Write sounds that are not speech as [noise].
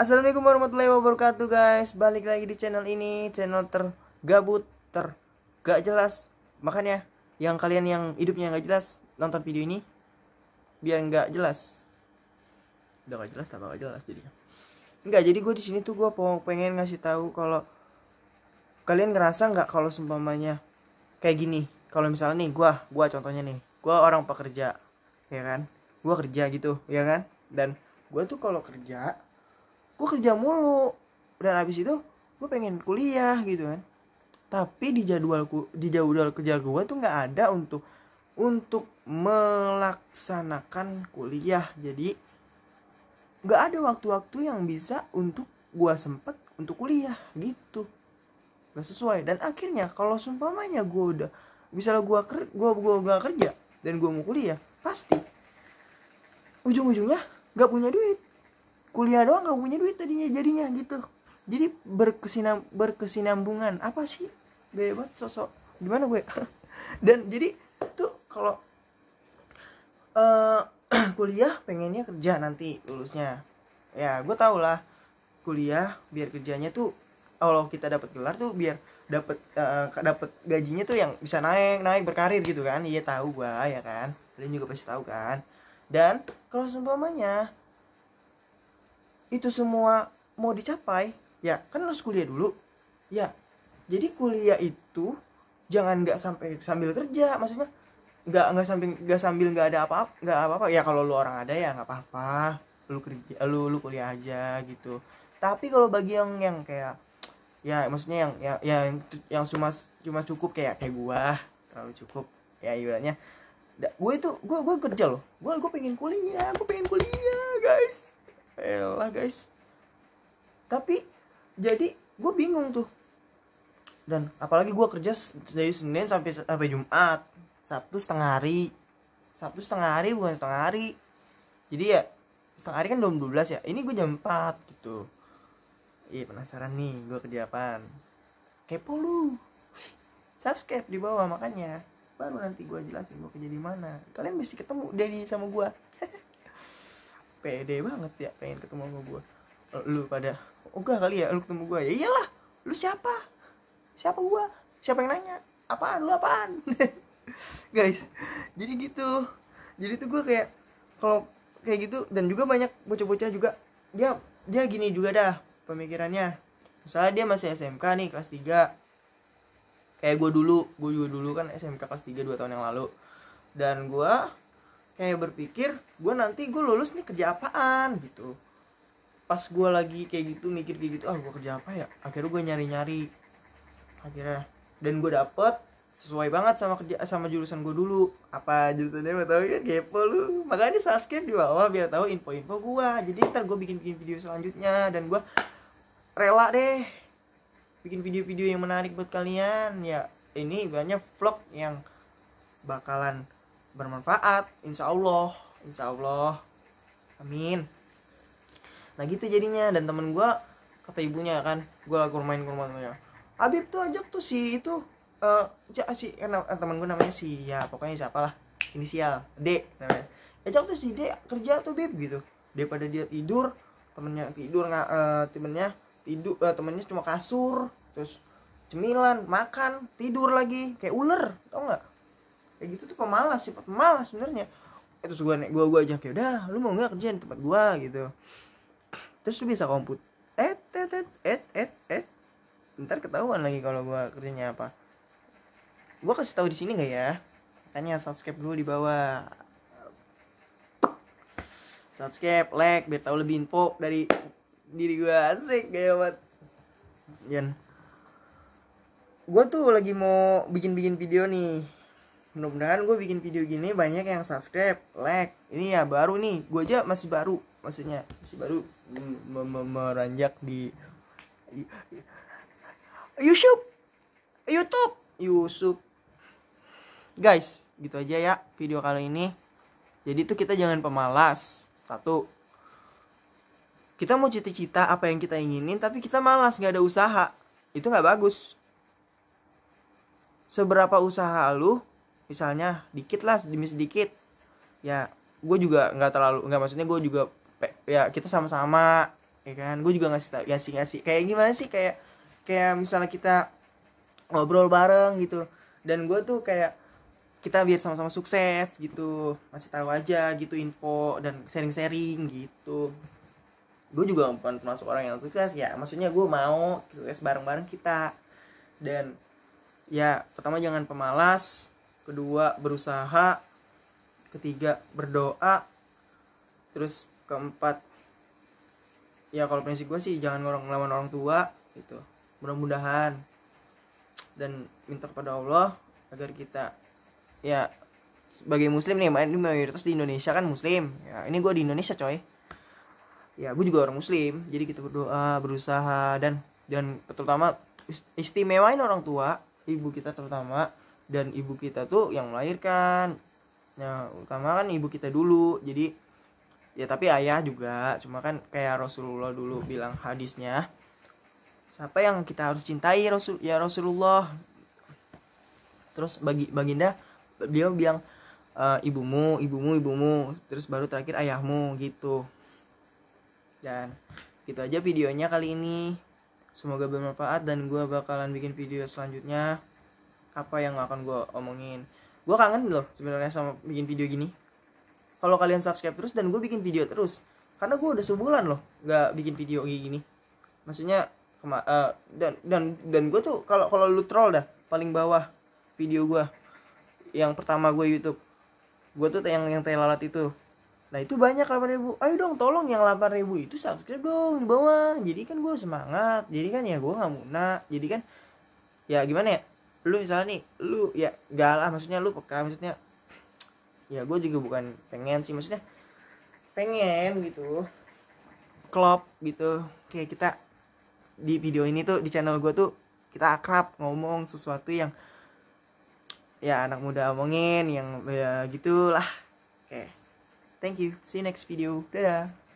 Assalamualaikum warahmatullahi wabarakatuh guys Balik lagi di channel ini Channel tergabut tergak jelas Makanya yang kalian yang hidupnya gak jelas Nonton video ini Biar gak jelas Udah gak jelas tambah gak jelas jadinya Enggak jadi gue di sini tuh gue pengen ngasih tahu kalau Kalian ngerasa gak kalau seumpamanya Kayak gini Kalau misalnya nih gue Gue contohnya nih Gue orang pekerja Ya kan Gue kerja gitu Ya kan Dan gue tuh kalau kerja gue kerja mulu dan abis itu gue pengen kuliah gitu kan tapi di jadwalku di jadwal kerja gue tuh nggak ada untuk untuk melaksanakan kuliah jadi nggak ada waktu-waktu yang bisa untuk gue sempet untuk kuliah gitu nggak sesuai dan akhirnya kalau sumpamanya gue udah misalnya gue ker gua gue gak kerja dan gue mau kuliah pasti ujung-ujungnya nggak punya duit kuliah doang gak punya duit tadinya jadinya gitu jadi berkesinam berkesinambungan apa sih bebas sosok gimana gue [laughs] dan jadi tuh kalau uh, [clears throat] kuliah pengennya kerja nanti lulusnya ya gue tau lah kuliah biar kerjanya tuh kalau kita dapat gelar tuh biar dapat uh, eh, dapat gajinya tuh yang bisa naik naik berkarir gitu kan iya tahu gue ya kan kalian juga pasti tahu kan dan kalau seumpamanya itu semua mau dicapai ya kan harus kuliah dulu ya jadi kuliah itu jangan nggak sampai sambil kerja maksudnya nggak nggak sambil nggak sambil nggak ada apa nggak apa apa ya kalau lu orang ada ya nggak apa apa lu kerja lu lu kuliah aja gitu tapi kalau bagi yang yang kayak ya maksudnya yang yang yang, yang cuma cuma cukup kayak kayak gua terlalu cukup ya ibaratnya gue itu gue gue kerja loh gue gue pengen kuliah gue pengen kuliah guys elah guys tapi jadi gue bingung tuh dan apalagi gue kerja dari senin sampai sampai jumat sabtu setengah hari sabtu setengah hari bukan setengah hari jadi ya setengah hari kan jam 12 ya ini gue jam 4 gitu iya penasaran nih gue kerja apaan kepo lu subscribe di bawah makanya baru nanti gue jelasin gue kerja di mana kalian mesti ketemu Denny sama gue [laughs] pede banget ya pengen ketemu sama gue eh, lu pada ogah kali ya lu ketemu gue ya iyalah lu siapa siapa gue siapa yang nanya apaan lu apaan [laughs] guys jadi gitu jadi tuh gue kayak kalau kayak gitu dan juga banyak bocah-bocah juga dia dia gini juga dah pemikirannya misalnya dia masih SMK nih kelas 3 kayak gue dulu gue juga dulu kan SMK kelas 3 dua tahun yang lalu dan gue kayak berpikir gue nanti gue lulus nih kerja apaan gitu pas gue lagi kayak gitu mikir kayak gitu ah gue kerja apa ya akhirnya gue nyari nyari akhirnya dan gue dapet sesuai banget sama kerja sama jurusan gue dulu apa jurusannya mau tahu kan ya? kepo lu makanya subscribe di bawah biar tahu info-info gue jadi ntar gue bikin bikin video selanjutnya dan gue rela deh bikin video-video yang menarik buat kalian ya ini banyak vlog yang bakalan bermanfaat insya Allah insya Allah amin nah gitu jadinya dan temen gue kata ibunya kan gue main ke rumahnya Abib tuh ajak tuh si itu eh uh, si eh, eh temen gue namanya si ya pokoknya siapa lah inisial D namanya ajak tuh si D kerja tuh Bib gitu daripada dia tidur temennya tidur nggak uh, eh, temennya tidur uh, eh, temennya cuma kasur terus cemilan makan tidur lagi kayak ular tau nggak kayak gitu tuh pemalas sifat pemalas sebenarnya ya, terus gue gue gue ajak ya udah lu mau nggak kerja di tempat gue gitu terus lu bisa komput et eh, et eh, et eh, et et et ntar ketahuan lagi kalau gue kerjanya apa gue kasih tahu di sini nggak ya tanya subscribe dulu di bawah subscribe, like, biar tahu lebih info dari diri gue asik gaya buat? Jan, gue tuh lagi mau bikin-bikin video nih mudah-mudahan gue bikin video gini banyak yang subscribe like ini ya baru nih gue aja masih baru maksudnya masih baru meranjak di YouTube YouTube Yusuf guys gitu aja ya video kali ini jadi tuh kita jangan pemalas satu kita mau cita-cita apa yang kita inginin tapi kita malas nggak ada usaha itu nggak bagus seberapa usaha lu misalnya dikit lah demi sedikit ya gue juga nggak terlalu nggak maksudnya gue juga ya kita sama-sama ya kan gue juga ngasih ngasih ngasih kayak gimana sih kayak kayak misalnya kita ngobrol bareng gitu dan gue tuh kayak kita biar sama-sama sukses gitu masih tahu aja gitu info dan sharing-sharing gitu gue juga bukan termasuk orang yang sukses ya maksudnya gue mau sukses bareng-bareng kita dan ya pertama jangan pemalas kedua berusaha ketiga berdoa terus keempat ya kalau prinsip gue sih jangan ngorong ngelawan orang tua itu mudah-mudahan dan minta kepada Allah agar kita ya sebagai muslim nih ini mayoritas di Indonesia kan muslim ya ini gue di Indonesia coy ya gue juga orang muslim jadi kita berdoa berusaha dan dan terutama istimewain orang tua ibu kita terutama dan ibu kita tuh yang melahirkan nah utama kan ibu kita dulu jadi ya tapi ayah juga cuma kan kayak Rasulullah dulu bilang hadisnya siapa yang kita harus cintai Rasul ya Rasulullah terus bagi baginda dia bilang e, ibumu ibumu ibumu terus baru terakhir ayahmu gitu dan gitu aja videonya kali ini semoga bermanfaat dan gue bakalan bikin video selanjutnya apa yang akan gue omongin gue kangen loh sebenarnya sama bikin video gini kalau kalian subscribe terus dan gue bikin video terus karena gue udah sebulan loh nggak bikin video kayak gini maksudnya kema uh, dan dan dan gue tuh kalau kalau lu troll dah paling bawah video gue yang pertama gue YouTube gue tuh yang yang saya lalat itu nah itu banyak ribu ayo dong tolong yang ribu itu subscribe dong di bawah jadi kan gue semangat jadi kan ya gue nggak munak jadi kan ya gimana ya lu misalnya nih lu ya galah maksudnya lu peka maksudnya ya gue juga bukan pengen sih maksudnya pengen gitu klop gitu kayak kita di video ini tuh di channel gue tuh kita akrab ngomong sesuatu yang ya anak muda omongin yang ya gitulah oke okay. thank you see you next video dadah